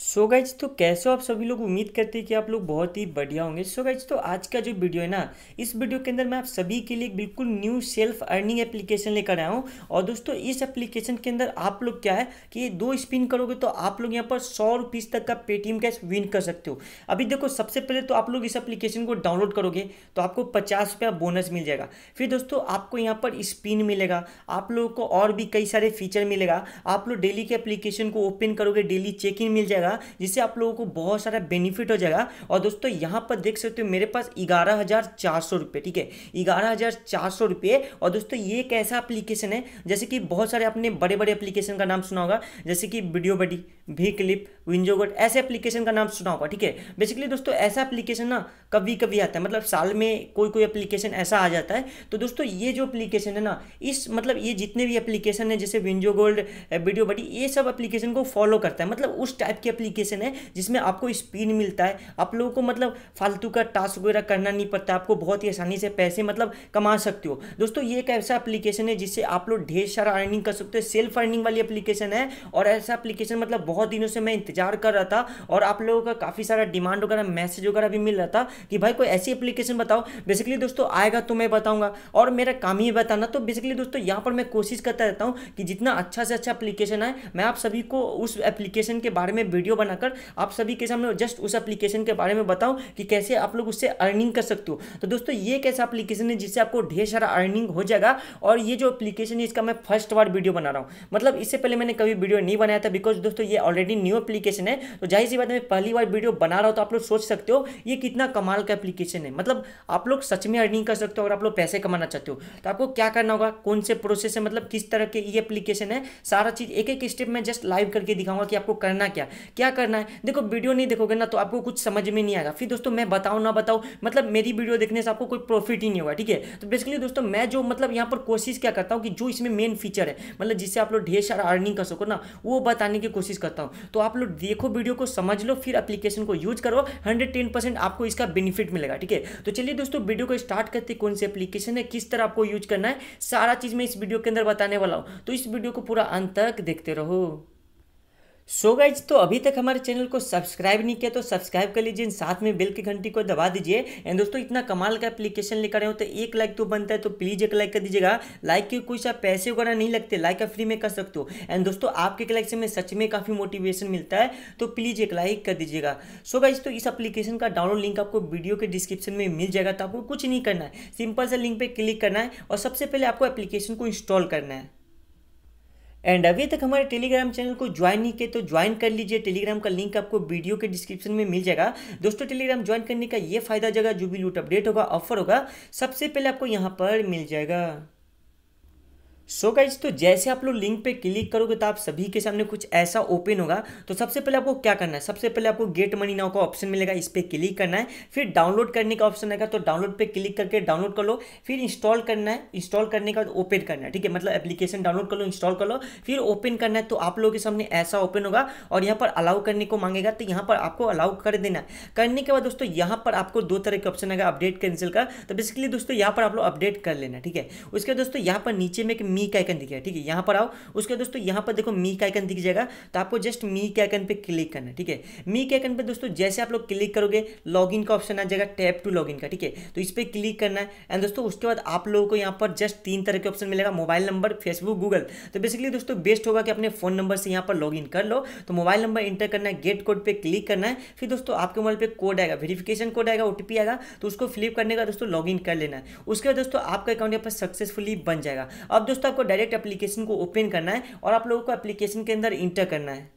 so guys तो कैसे हो आप सभी लोग उम्मीद करते हैं कि आप लोग बहुत ही बढ़िया होंगे सो गाइज तो आज का जो वीडियो है ना इस वीडियो के अंदर मैं आप सभी के लिए बिल्कुल न्यू सेल्फ अर्निंग एप्लीकेशन लेकर आया हूँ और दोस्तों इस एप्लीकेशन के अंदर आप लोग क्या है कि दो स्पिन करोगे तो आप लोग यहाँ पर सौ रुपीज़ तक का पेटीएम कैश विन कर सकते हो अभी देखो सबसे पहले तो आप लोग इस एप्लीकेशन को डाउनलोड करोगे तो आपको पचास रुपया बोनस मिल जाएगा फिर दोस्तों आपको यहाँ पर स्पिन मिलेगा आप लोगों को और भी कई सारे फीचर मिलेगा आप लोग डेली के एप्लीकेशन को ओपन करोगे डेली चेक इन मिल जाएगा जाएगा जिससे आप लोगों को बहुत सारा बेनिफिट हो जाएगा और दोस्तों यहाँ पर देख सकते हो मेरे पास ग्यारह हज़ार चार सौ रुपये ठीक है ग्यारह हज़ार चार सौ रुपये और दोस्तों ये एक ऐसा एप्लीकेशन है जैसे कि बहुत सारे अपने बड़े बड़े एप्लीकेशन का नाम सुना होगा जैसे कि वीडियो बडी भी क्लिप विंजो ऐसे एप्लीकेशन का नाम सुना होगा ठीक है बेसिकली दोस्तों ऐसा एप्लीकेशन ना कभी कभी आता है मतलब साल में कोई कोई एप्लीकेशन ऐसा आ जाता है तो दोस्तों ये जो एप्लीकेशन है ना इस मतलब ये जितने भी एप्लीकेशन है जैसे विंजो गोल्ड वीडियो बडी ये सब एप्लीकेशन को फॉलो करता है मतलब उस टाइप की एप्लीकेशन है जिसमें आपको स्पीड मिलता है आप लोगों को मतलब फालतू का टास्क वगैरह करना नहीं पड़ता आपको बहुत ही आसानी से पैसे मतलब कमा सकते हो दोस्तों ये एक ऐसा एप्लीकेशन है जिससे आप लोग ढेर सारा अर्निंग कर सकते हो सेल्फ अर्निंग वाली एप्लीकेशन है और ऐसा एप्लीकेशन मतलब बहुत दिनों से मैं इंतजार इंतजार कर रहा था और आप लोगों का काफ़ी सारा डिमांड वगैरह मैसेज वगैरह भी मिल रहा था कि भाई कोई ऐसी एप्लीकेशन बताओ बेसिकली दोस्तों आएगा तो मैं बताऊंगा और मेरा काम ही बताना तो बेसिकली दोस्तों यहाँ पर मैं कोशिश करता रहता हूँ कि जितना अच्छा से अच्छा एप्लीकेशन आए मैं आप सभी को उस एप्लीकेशन के बारे में वीडियो बनाकर आप सभी के सामने जस्ट उस एप्लीकेशन के बारे में बताऊँ कि कैसे आप लोग उससे अर्निंग कर सकते हो तो दोस्तों ये कैसा एप्लीकेशन है जिससे आपको ढेर सारा अर्निंग हो जाएगा और ये जो एप्लीकेशन है इसका मैं फर्स्ट बार वीडियो बना रहा हूँ मतलब इससे पहले मैंने कभी वीडियो नहीं बनाया था बिकॉज दोस्तों ये ऑलरेडी न्यू एप्लीकेशन है तो जाहिर सी बात मैं पहली बार वीडियो बना रहा हूँ तो आप लोग सोच सकते हो ये कितना कमाल का एप्लीकेशन है मतलब आप लोग सच में अर्निंग कर सकते हो अगर आप लोग पैसे कमाना चाहते हो तो आपको क्या करना होगा कौन से प्रोसेस है मतलब किस तरह के ये एप्लीकेशन है सारा चीज़ एक एक स्टेप में जस्ट लाइव करके दिखाऊंगा कि आपको करना क्या क्या करना है देखो वीडियो नहीं देखोगे ना तो आपको कुछ समझ में नहीं आएगा फिर दोस्तों मैं बताऊँ ना बताऊँ मतलब मेरी वीडियो देखने से आपको कोई प्रॉफिट ही नहीं होगा ठीक है तो बेसिकली दोस्तों मैं जो मतलब यहाँ पर कोशिश क्या करता हूँ कि जो इसमें मेन फीचर है मतलब जिससे आप लोग ढेर सारा अर्निंग कर सको ना वो बताने की कोशिश करता हूँ तो आप लोग देखो वीडियो को समझ लो फिर एप्लीकेशन को यूज करो हंड्रेड टेन परसेंट आपको इसका बेनिफिट मिलेगा ठीक है तो चलिए दोस्तों वीडियो को स्टार्ट करते कौन सी एप्लीकेशन है किस तरह आपको यूज करना है सारा चीज़ मैं इस वीडियो के अंदर बताने वाला हूँ तो इस वीडियो को पूरा अंत तक देखते रहो सो so गाइज तो अभी तक हमारे चैनल को सब्सक्राइब नहीं किया तो सब्सक्राइब कर लीजिए साथ में बेल की घंटी को दबा दीजिए एंड दोस्तों इतना कमाल का एप्लीकेशन लेकर आए हो तो एक लाइक तो बनता है तो प्लीज़ एक लाइक कर दीजिएगा लाइक के कोई सा पैसे वगैरह नहीं लगते लाइक आप फ्री में कर सकते हो एंड दोस्तों आपके लाइक से में सच में काफ़ी मोटिवेशन मिलता है तो प्लीज़ एक लाइक कर दीजिएगा सो so गाइज तो इस अपलीकेशन का डाउनलोड लिंक आपको वीडियो के डिस्क्रिप्शन में मिल जाएगा तो आपको कुछ नहीं करना है सिंपल से लिंक पर क्लिक करना है और सबसे पहले आपको एप्लीकेशन को इंस्टॉल करना है एंड अभी तक हमारे टेलीग्राम चैनल को ज्वाइन नहीं किया तो ज्वाइन कर लीजिए टेलीग्राम का लिंक आपको वीडियो के डिस्क्रिप्शन में मिल जाएगा दोस्तों टेलीग्राम ज्वाइन करने का ये फायदा जगह जो भी लूट अपडेट होगा ऑफर होगा सबसे पहले आपको यहाँ पर मिल जाएगा सो so गाइज तो जैसे आप लोग लिंक पे क्लिक करोगे तो आप सभी के सामने कुछ ऐसा ओपन होगा तो सबसे पहले आपको क्या करना है सबसे पहले आपको गेट मनी नाव का ऑप्शन मिलेगा इस पर क्लिक करना है फिर डाउनलोड करने का ऑप्शन आएगा तो डाउनलोड पे क्लिक करके डाउनलोड कर लो फिर इंस्टॉल करना है इंस्टॉल करने का ओपन करना है ठीक है मतलब एप्लीकेशन डाउनलोड कर लो इंस्टॉल कर लो फिर ओपन करना है तो आप लोगों के सामने ऐसा ओपन होगा और यहाँ पर अलाउ करने को मांगेगा तो यहाँ पर आपको अलाउ कर देना है करने के बाद दोस्तों यहाँ पर आपको दो तरह के ऑप्शन आएगा अपडेट कैंसिल का तो बेसिकली दोस्तों यहाँ पर आप लोग अपडेट कर लेना ठीक है उसके बाद दोस्तों यहाँ पर नीचे में एक मी का आइकन दिखेगा ठीक है यहाँ पर आओ उसके दोस्तों यहाँ पर देखो मी का आइकन दिख जाएगा तो आपको जस्ट मी के आइकन पर क्लिक करना ठीक है मी के आइकन पर दोस्तों जैसे आप लोग क्लिक करोगे लॉगिन का ऑप्शन आ जाएगा टैप टू लॉगिन का ठीक है तो इस पर क्लिक करना है एंड दोस्तों उसके बाद आप लोगों को यहाँ पर जस्ट तीन तरह के ऑप्शन मिलेगा मोबाइल नंबर फेसबुक गूगल तो बेसिकली दोस्तों बेस्ट होगा कि अपने फोन नंबर से यहाँ पर लॉगिन कर लो तो मोबाइल नंबर इंटर करना है गेट कोड पर क्लिक करना है फिर दोस्तों आपके मोबाइल पर कोड आएगा वेरिफिकेशन कोड आएगा ओ आएगा तो उसको फ्लिप करने का दोस्तों लॉगिन कर लेना है उसके बाद दोस्तों आपका अकाउंट यहाँ पर सक्सेसफुली बन जाएगा अब दोस्तों आपको डायरेक्ट एप्लीकेशन को ओपन करना है और आप लोगों को एप्लीकेशन के अंदर इंटर करना है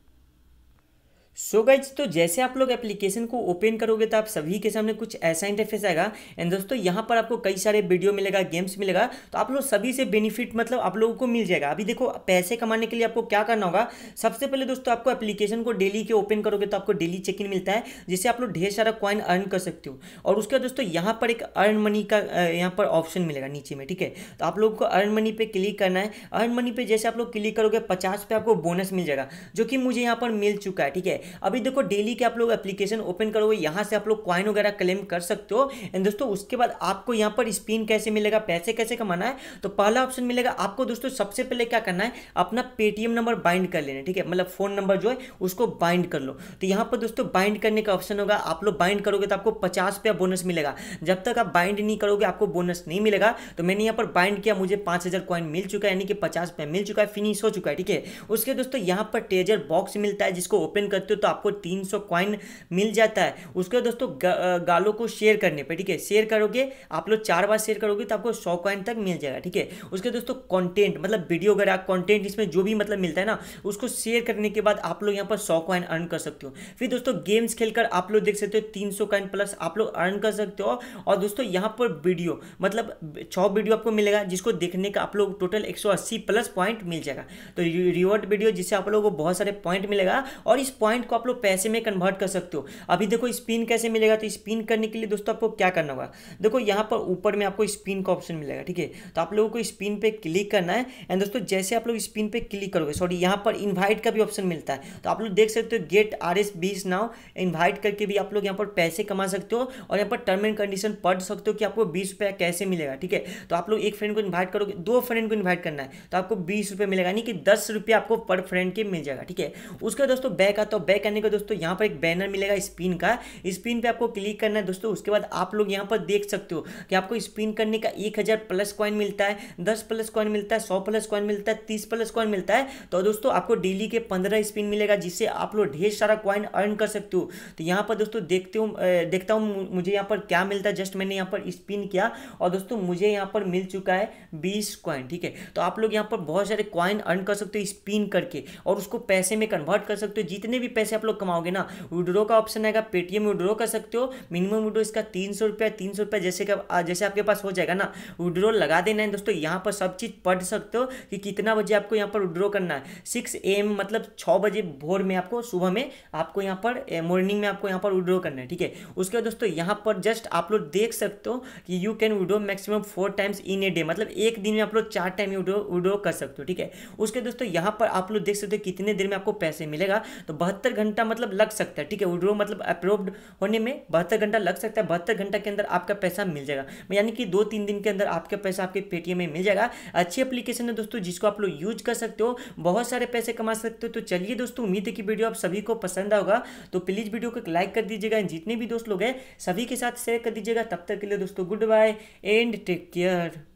सो so गाइज तो जैसे आप लोग एप्लीकेशन को ओपन करोगे तो आप सभी के सामने कुछ ऐसा इंटरफेस आएगा एंड दोस्तों यहाँ पर आपको कई सारे वीडियो मिलेगा गेम्स मिलेगा तो आप लोग सभी से बेनिफिट मतलब आप लोगों को मिल जाएगा अभी देखो पैसे कमाने के लिए आपको क्या करना होगा सबसे पहले दोस्तों आपको एप्लीकेशन को डेली के ओपन करोगे तो आपको डेली चेक इन मिलता है जिससे आप लोग ढेर सारा कॉइन अर्न कर सकते हो और उसके बाद दोस्तों यहाँ पर एक अर्न मनी का यहाँ पर ऑप्शन मिलेगा नीचे में ठीक है तो आप लोगों को अर्न मनी पे क्लिक करना है अर्न मनी पे जैसे आप लोग क्लिक करोगे पचास पे आपको बोनस मिल जाएगा जो कि मुझे यहाँ पर मिल चुका है ठीक है अभी देखो डेली के आप लोग एप्लीकेशन ओपन करोगे यहाँ से आप लोग क्वाइन वगैरह क्लेम कर सकते हो एंड दोस्तों उसके बाद आपको यहाँ पर स्पिन कैसे मिलेगा पैसे कैसे कमाना है तो पहला ऑप्शन मिलेगा आपको दोस्तों सबसे पहले क्या करना है अपना पेटीएम नंबर बाइंड कर लेना ठीक है मतलब फ़ोन नंबर जो है उसको बाइंड कर लो तो यहाँ पर दोस्तों बाइंड करने का ऑप्शन होगा आप लोग बाइंड करोगे तो आपको पचास रुपया बोनस मिलेगा जब तक आप बाइंड नहीं करोगे आपको बोनस नहीं मिलेगा तो मैंने यहाँ पर बाइंड किया मुझे पाँच हज़ार क्वाइन मिल चुका है यानी कि पचास रुपया मिल चुका है फिनिश हो चुका है ठीक है उसके दोस्तों यहाँ पर टेजर बॉक्स मिलता है जिसको ओपन करते हो हो तो, तो आपको तीन सौ क्वाइन मिल जाता है उसके बाद दोस्तों गा, गालों को शेयर करने पे ठीक है शेयर करोगे आप लोग चार बार शेयर करोगे तो आपको सौ क्वाइन तक मिल जाएगा ठीक है उसके दोस्तों कॉन्टेंट मतलब वीडियो वगैरह कॉन्टेंट इसमें जो भी मतलब मिलता है ना उसको शेयर करने के बाद आप लोग यहाँ पर सौ क्वाइन अर्न कर सकते हो फिर दोस्तों गेम्स खेल आप लोग देख सकते हो तीन सौ प्लस आप लोग अर्न कर सकते हो और दोस्तों यहाँ पर वीडियो मतलब छः वीडियो आपको मिलेगा जिसको देखने का आप लोग टोटल एक प्लस पॉइंट मिल जाएगा तो रिवॉर्ड वीडियो जिससे आप लोगों को बहुत सारे पॉइंट मिलेगा और इस पॉइंट पॉइंट को आप लोग पैसे में कन्वर्ट कर सकते हो अभी देखो स्पिन कैसे मिलेगा तो स्पिन करने के लिए दोस्तों आपको क्या करना होगा देखो यहाँ पर ऊपर में आपको स्पिन का ऑप्शन मिलेगा ठीक है तो आप लोगों को स्पिन पे क्लिक करना है एंड दोस्तों जैसे आप लोग स्पिन पे क्लिक करोगे सॉरी यहाँ पर इन्वाइट का भी ऑप्शन मिलता है तो आप लोग देख सकते हो गेट आर एस बीस नाउ इन्वाइट करके भी आप लोग यहाँ पर पैसे कमा सकते हो और यहाँ पर टर्म एंड कंडीशन पढ़ सकते हो कि आपको बीस रुपया कैसे मिलेगा ठीक है तो आप लोग एक फ्रेंड को इन्वाइट करोगे दो फ्रेंड को इन्वाइट करना है तो आपको बीस रुपये मिलेगा यानी कि दस रुपये आपको पर फ्रेंड के मिल जाएगा ठीक है उसके दोस्तों बैक आता है तय करने का दोस्तों यहाँ पर एक बैनर मिलेगा स्पिन का स्पिन पे आपको क्लिक करना है दोस्तों उसके बाद आप लोग यहाँ पर देख सकते हो कि आपको स्पिन करने का एक हज़ार प्लस कॉइन मिलता है दस प्लस कॉइन मिलता है सौ प्लस कॉइन मिलता है तीस प्लस कॉइन मिलता है तो दोस्तों आपको डेली के पंद्रह स्पिन मिलेगा जिससे आप लोग ढेर सारा कॉइन अर्न कर सकते हो तो यहाँ पर दोस्तों देखते हूँ देखता हूँ मुझे यहाँ पर क्या मिलता है जस्ट मैंने यहाँ पर स्पिन किया और दोस्तों मुझे यहाँ पर मिल चुका है बीस कॉइन ठीक है तो आप लोग यहाँ पर बहुत सारे कॉइन अर्न कर सकते हो स्पिन करके और उसको पैसे में कन्वर्ट कर सकते हो जितने भी पैसे आप लोग कमाओगे ना विड्रो का ऑप्शन आएगा पेटीएम विड्रो कर सकते हो मिनिमम विड्रो इसका तीन सौ रुपया तीन सौ रुपया जैसे जैसे आपके पास हो जाएगा ना विड्रो लगा देना है दोस्तों यहाँ पर सब चीज़ पढ़ सकते हो कि कितना बजे आपको यहाँ पर विड्रो करना है सिक्स एम मतलब छः बजे भोर में आपको सुबह में आपको यहाँ पर मॉर्निंग में आपको यहाँ पर विड्रो करना है ठीक है उसके बाद दोस्तों यहाँ पर जस्ट आप लोग देख सकते हो कि you can withdraw maximum four times in a day मतलब एक दिन में आप लोग चार टाइम विड्रो विड्रो कर सकते हो ठीक है उसके दोस्तों यहाँ पर आप लोग देख सकते हो कितने देर में आपको पैसे मिलेगा तो बहत्तर बहत्तर घंटा मतलब लग सकता है ठीक है विड्रो मतलब अप्रूव्ड होने में बहत्तर घंटा लग सकता है बहत्तर घंटा के अंदर आपका पैसा मिल जाएगा यानी कि दो तीन दिन के अंदर आपका पैसा आपके पेटीएम में मिल जाएगा अच्छी एप्लीकेशन है दोस्तों जिसको आप लोग यूज कर सकते हो बहुत सारे पैसे कमा सकते हो तो चलिए दोस्तों उम्मीद है कि वीडियो आप सभी को पसंद आएगा तो प्लीज़ वीडियो को लाइक कर दीजिएगा जितने भी दोस्त लोग हैं सभी के साथ शेयर कर दीजिएगा तब तक के लिए दोस्तों goodbye and take care